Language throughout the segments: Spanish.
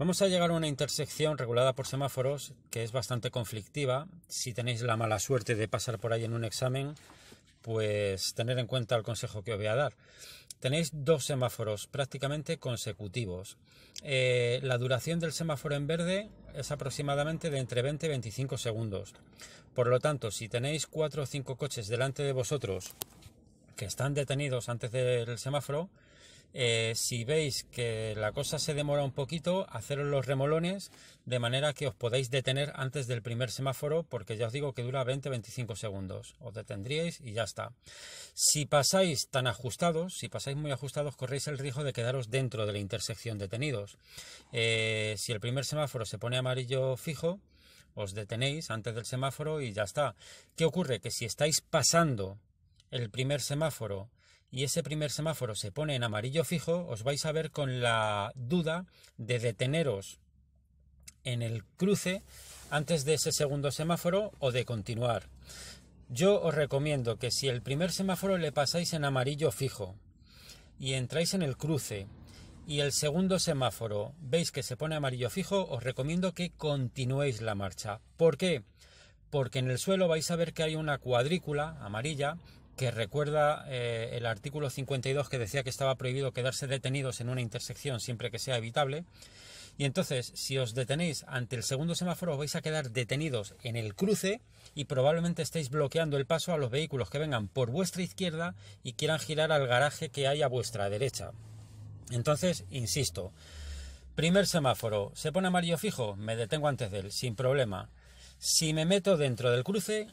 Vamos a llegar a una intersección regulada por semáforos que es bastante conflictiva. Si tenéis la mala suerte de pasar por ahí en un examen, pues tener en cuenta el consejo que os voy a dar. Tenéis dos semáforos prácticamente consecutivos. Eh, la duración del semáforo en verde es aproximadamente de entre 20 y 25 segundos. Por lo tanto, si tenéis cuatro o cinco coches delante de vosotros que están detenidos antes del semáforo, eh, si veis que la cosa se demora un poquito, haceros los remolones de manera que os podáis detener antes del primer semáforo, porque ya os digo que dura 20-25 segundos. Os detendríais y ya está. Si pasáis tan ajustados, si pasáis muy ajustados, corréis el riesgo de quedaros dentro de la intersección detenidos. Eh, si el primer semáforo se pone amarillo fijo, os detenéis antes del semáforo y ya está. ¿Qué ocurre? Que si estáis pasando el primer semáforo y ese primer semáforo se pone en amarillo fijo, os vais a ver con la duda de deteneros en el cruce antes de ese segundo semáforo o de continuar. Yo os recomiendo que si el primer semáforo le pasáis en amarillo fijo y entráis en el cruce y el segundo semáforo veis que se pone amarillo fijo, os recomiendo que continuéis la marcha. ¿Por qué? Porque en el suelo vais a ver que hay una cuadrícula amarilla que recuerda eh, el artículo 52 que decía que estaba prohibido quedarse detenidos en una intersección siempre que sea evitable. Y entonces, si os detenéis ante el segundo semáforo, vais a quedar detenidos en el cruce y probablemente estéis bloqueando el paso a los vehículos que vengan por vuestra izquierda y quieran girar al garaje que hay a vuestra derecha. Entonces, insisto, primer semáforo, se pone amarillo fijo, me detengo antes de él, sin problema. Si me meto dentro del cruce,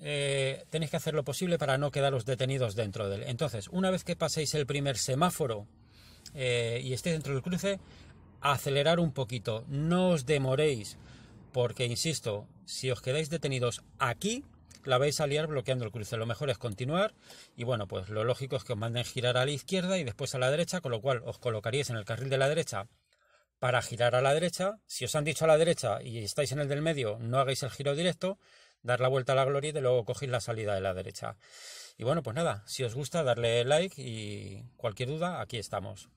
eh, tenéis que hacer lo posible para no quedaros detenidos dentro de él. Entonces, una vez que paséis el primer semáforo eh, y estéis dentro del cruce, acelerar un poquito, no os demoréis, porque insisto, si os quedáis detenidos aquí, la vais a liar bloqueando el cruce. Lo mejor es continuar y bueno, pues lo lógico es que os manden girar a la izquierda y después a la derecha, con lo cual os colocaríais en el carril de la derecha para girar a la derecha. Si os han dicho a la derecha y estáis en el del medio, no hagáis el giro directo, dar la vuelta a la gloria y de luego cogéis la salida de la derecha. Y bueno, pues nada, si os gusta, darle like y cualquier duda, aquí estamos.